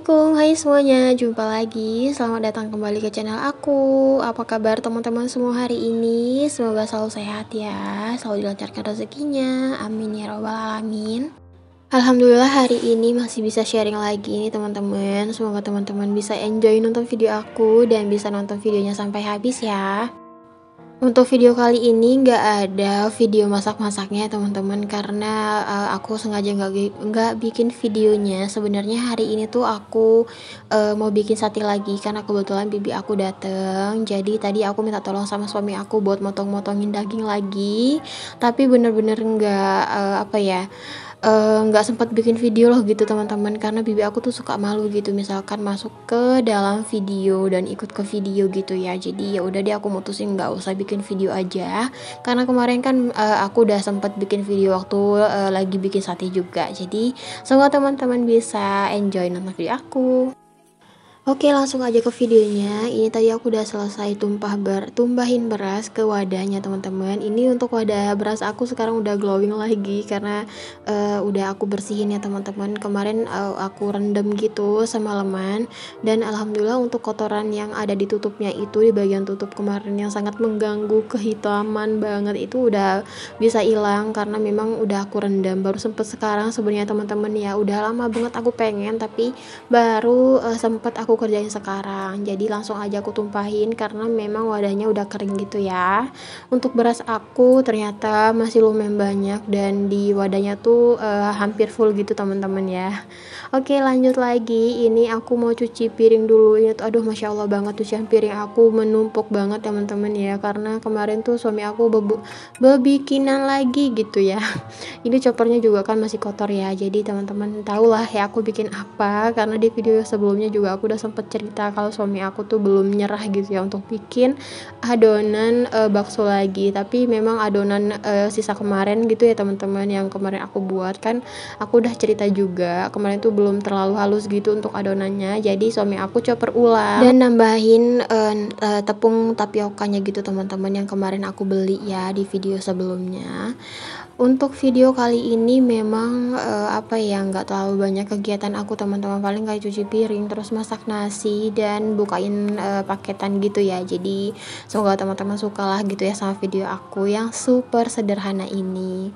Assalamualaikum, hai semuanya, jumpa lagi Selamat datang kembali ke channel aku Apa kabar teman-teman semua hari ini? Semoga selalu sehat ya Selalu dilancarkan rezekinya Amin ya robbal alamin Alhamdulillah hari ini masih bisa sharing lagi nih teman-teman Semoga teman-teman bisa enjoy nonton video aku Dan bisa nonton videonya sampai habis ya untuk video kali ini nggak ada video masak-masaknya teman-teman karena uh, aku sengaja nggak nggak bikin videonya. Sebenarnya hari ini tuh aku uh, mau bikin sate lagi karena kebetulan bibi aku dateng. Jadi tadi aku minta tolong sama suami aku buat motong-motongin daging lagi. Tapi bener-bener nggak uh, apa ya Eh, nggak uh, sempat bikin video loh gitu teman-teman karena bibi aku tuh suka malu gitu misalkan masuk ke dalam video dan ikut ke video gitu ya jadi ya udah deh aku mutusin nggak usah bikin video aja karena kemarin kan uh, aku udah sempat bikin video waktu uh, lagi bikin sate juga jadi semoga teman-teman bisa enjoy nonton video aku Oke langsung aja ke videonya Ini tadi aku udah selesai tumpah ber tumbahin beras ke wadahnya teman-teman Ini untuk wadah beras aku sekarang udah glowing lagi Karena uh, udah aku bersihin ya teman-teman Kemarin uh, aku rendam gitu semalaman Dan alhamdulillah untuk kotoran yang ada di tutupnya itu Di bagian tutup kemarin yang sangat mengganggu kehitaman banget Itu udah bisa hilang karena memang udah aku rendam Baru sempet sekarang sebenarnya teman-teman ya Udah lama banget aku pengen tapi baru uh, sempet aku kerjain sekarang jadi langsung aja aku tumpahin karena memang wadahnya udah kering gitu ya untuk beras aku ternyata masih lumayan banyak dan di wadahnya tuh uh, hampir full gitu teman-teman ya oke lanjut lagi ini aku mau cuci piring dulu ini tuh aduh masya allah banget tuh cucian piring aku menumpuk banget teman-teman ya karena kemarin tuh suami aku bebu bebikinan lagi gitu ya ini choppernya juga kan masih kotor ya jadi teman-teman tahulah ya aku bikin apa karena di video sebelumnya juga aku udah sempet cerita kalau suami aku tuh belum nyerah gitu ya untuk bikin adonan uh, bakso lagi tapi memang adonan uh, sisa kemarin gitu ya teman-teman yang kemarin aku buat kan aku udah cerita juga kemarin tuh belum terlalu halus gitu untuk adonannya jadi suami aku coba ulang dan nambahin uh, uh, tepung tapiokanya gitu teman-teman yang kemarin aku beli ya di video sebelumnya untuk video kali ini memang uh, apa ya nggak terlalu banyak kegiatan aku teman-teman paling kayak cuci piring terus masak nasi dan bukain uh, paketan gitu ya jadi semoga teman-teman suka lah gitu ya sama video aku yang super sederhana ini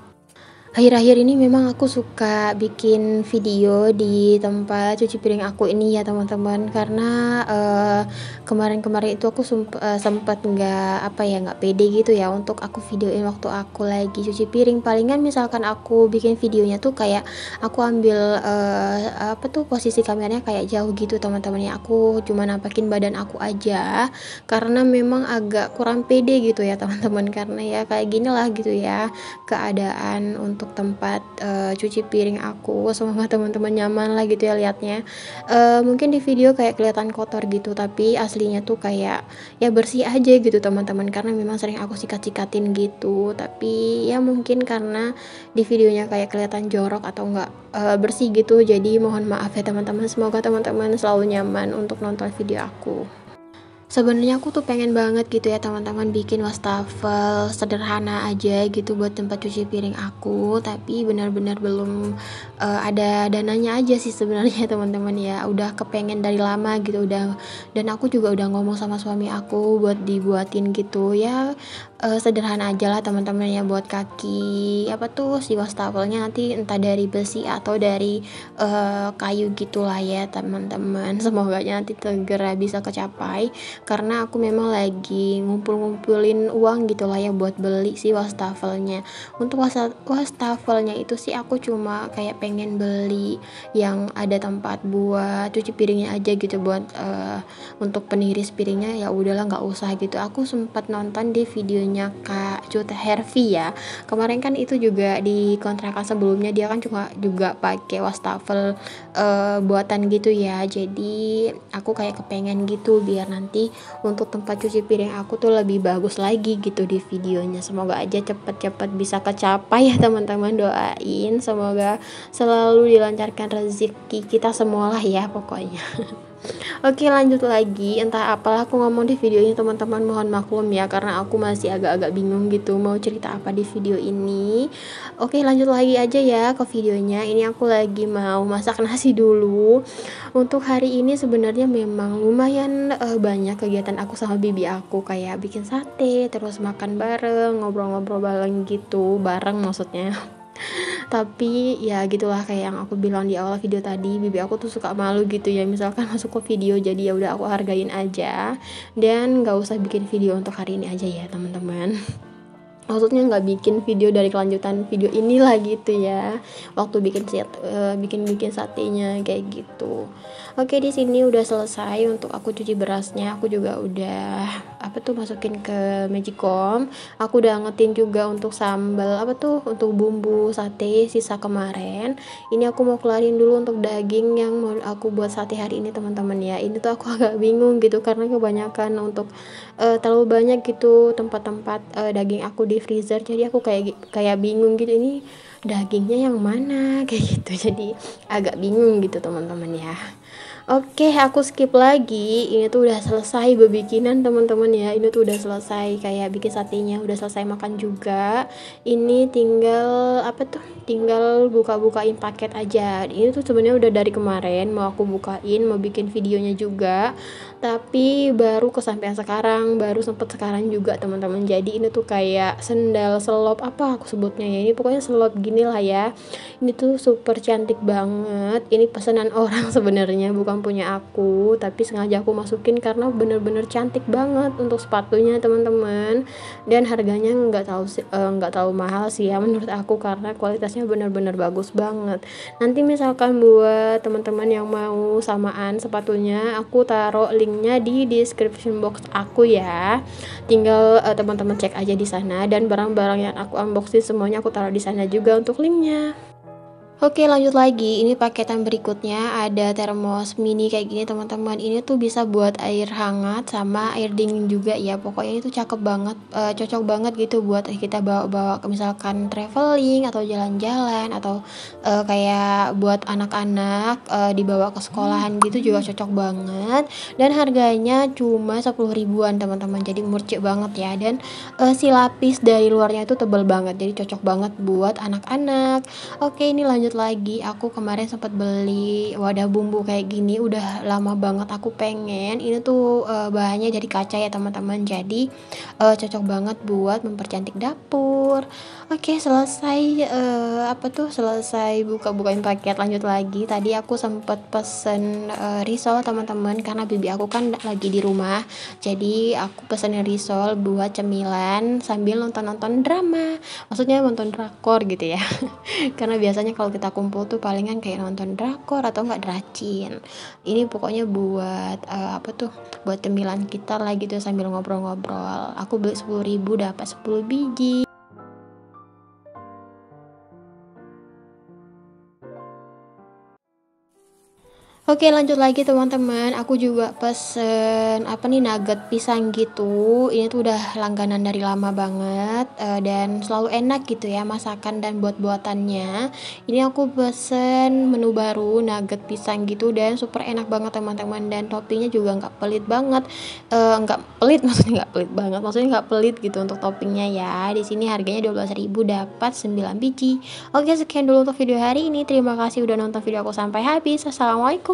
akhir-akhir ini memang aku suka bikin video di tempat cuci piring aku ini ya teman-teman karena eh, kemarin-kemarin uh, itu aku eh, sempat nggak apa ya nggak pede gitu ya untuk aku videoin waktu aku lagi cuci piring palingan misalkan aku bikin videonya tuh kayak aku ambil uh, apa tuh posisi kameranya kayak jauh gitu teman-teman ya aku cuma nampakin badan aku aja karena memang agak kurang pede gitu ya teman-teman karena ya kayak gini lah gitu ya keadaan untuk untuk tempat uh, cuci piring aku semoga teman-teman nyaman lah gitu ya liatnya uh, mungkin di video kayak kelihatan kotor gitu tapi aslinya tuh kayak ya bersih aja gitu teman-teman karena memang sering aku sikat-sikatin gitu tapi ya mungkin karena di videonya kayak kelihatan jorok atau enggak uh, eh, bersih gitu jadi mohon maaf ya teman-teman semoga teman-teman selalu nyaman untuk nonton video aku sebenarnya aku tuh pengen banget gitu ya teman-teman bikin wastafel sederhana aja gitu buat tempat cuci piring aku tapi benar-benar belum uh, ada dananya aja sih sebenarnya teman-teman ya udah kepengen dari lama gitu udah dan aku juga udah ngomong sama suami aku buat dibuatin gitu ya uh, sederhana aja lah teman-teman ya buat kaki apa tuh si wastafelnya nanti entah dari besi atau dari uh, kayu gitulah ya teman-teman semoga aja nanti segera bisa kecapai karena aku memang lagi ngumpul-ngumpulin uang gitulah ya buat beli si wastafelnya untuk wastafelnya itu sih aku cuma kayak pengen beli yang ada tempat buat cuci piringnya aja gitu buat uh, untuk peniris piringnya ya udahlah nggak usah gitu aku sempat nonton di video mobilnya Kak Juta Hervi ya kemarin kan itu juga di kontrakan sebelumnya dia kan juga juga pakai wastafel uh, buatan gitu ya jadi aku kayak kepengen gitu biar nanti untuk tempat cuci piring aku tuh lebih bagus lagi gitu di videonya semoga aja cepet-cepet bisa kecapai ya teman-teman doain semoga selalu dilancarkan rezeki kita semua lah ya pokoknya Oke lanjut lagi Entah apalah aku ngomong di video ini teman-teman Mohon maklum ya karena aku masih agak-agak bingung gitu Mau cerita apa di video ini Oke lanjut lagi aja ya ke videonya Ini aku lagi mau masak nasi dulu Untuk hari ini sebenarnya memang lumayan uh, banyak kegiatan aku sama bibi aku Kayak bikin sate terus makan bareng Ngobrol-ngobrol bareng gitu Bareng maksudnya tapi ya gitulah kayak yang aku bilang di awal video tadi bibi aku tuh suka malu gitu ya misalkan masuk ke video jadi ya udah aku hargain aja dan nggak usah bikin video untuk hari ini aja ya teman-teman maksudnya nggak bikin video dari kelanjutan video ini lah gitu ya waktu bikin set uh, eh, bikin bikin satenya kayak gitu Oke, di sini udah selesai untuk aku cuci berasnya. Aku juga udah apa tuh masukin ke magicom. Aku udah ngetin juga untuk sambal apa tuh untuk bumbu sate sisa kemarin. Ini aku mau kelarin dulu untuk daging yang mau aku buat sate hari ini, teman-teman ya. Ini tuh aku agak bingung gitu karena kebanyakan untuk uh, terlalu banyak gitu tempat-tempat uh, daging aku di freezer. Jadi aku kayak kayak bingung gitu ini dagingnya yang mana kayak gitu jadi agak bingung gitu teman-teman ya Oke, aku skip lagi. Ini tuh udah selesai bebikinan teman-teman ya. Ini tuh udah selesai kayak bikin satenya, udah selesai makan juga. Ini tinggal apa tuh? Tinggal buka-bukain paket aja. Ini tuh sebenarnya udah dari kemarin mau aku bukain, mau bikin videonya juga. Tapi baru kesampaian sekarang, baru sempet sekarang juga teman-teman. Jadi ini tuh kayak sendal selop apa aku sebutnya ya. Ini pokoknya selop gini lah ya. Ini tuh super cantik banget. Ini pesanan orang sebenarnya, bukan bukan punya aku tapi sengaja aku masukin karena bener-bener cantik banget untuk sepatunya teman-teman dan harganya nggak tahu eh, nggak uh, tahu mahal sih ya menurut aku karena kualitasnya bener-bener bagus banget nanti misalkan buat teman-teman yang mau samaan sepatunya aku taruh linknya di description box aku ya tinggal uh, teman-teman cek aja di sana dan barang-barang yang aku unboxing semuanya aku taruh di sana juga untuk linknya Oke lanjut lagi, ini paketan berikutnya ada termos mini kayak gini teman-teman Ini tuh bisa buat air hangat sama air dingin juga ya Pokoknya itu cakep banget, e, cocok banget gitu buat kita bawa-bawa ke misalkan traveling atau jalan-jalan Atau e, kayak buat anak-anak e, dibawa ke sekolahan hmm. gitu juga cocok banget Dan harganya cuma 10 ribuan teman-teman, jadi murcik banget ya Dan e, si lapis dari luarnya itu tebal banget, jadi cocok banget buat anak-anak Oke ini lanjut lanjut lagi aku kemarin sempat beli wadah bumbu kayak gini udah lama banget aku pengen ini tuh uh, bahannya jadi kaca ya teman-teman jadi uh, cocok banget buat mempercantik dapur oke okay, selesai uh, apa tuh selesai buka-bukain paket lanjut lagi tadi aku sempat pesen uh, risol teman-teman karena bibi aku kan lagi di rumah jadi aku pesenin risol buat cemilan sambil nonton-nonton drama maksudnya nonton drakor gitu ya karena biasanya kalau kita kumpul tuh palingan kayak nonton drakor atau enggak deracin ini pokoknya buat uh, apa tuh buat cemilan kita lagi tuh sambil ngobrol-ngobrol aku beli sepuluh ribu dapat 10 biji Oke lanjut lagi teman-teman Aku juga pesen apa nih nugget pisang gitu Ini tuh udah langganan dari lama banget uh, Dan selalu enak gitu ya masakan dan buat-buatannya Ini aku pesen menu baru nugget pisang gitu Dan super enak banget teman-teman Dan toppingnya juga nggak pelit banget uh, nggak pelit maksudnya nggak pelit banget Maksudnya nggak pelit gitu untuk toppingnya ya Di sini harganya ribu dapat 9 biji Oke sekian dulu untuk video hari ini Terima kasih udah nonton video aku sampai habis Assalamualaikum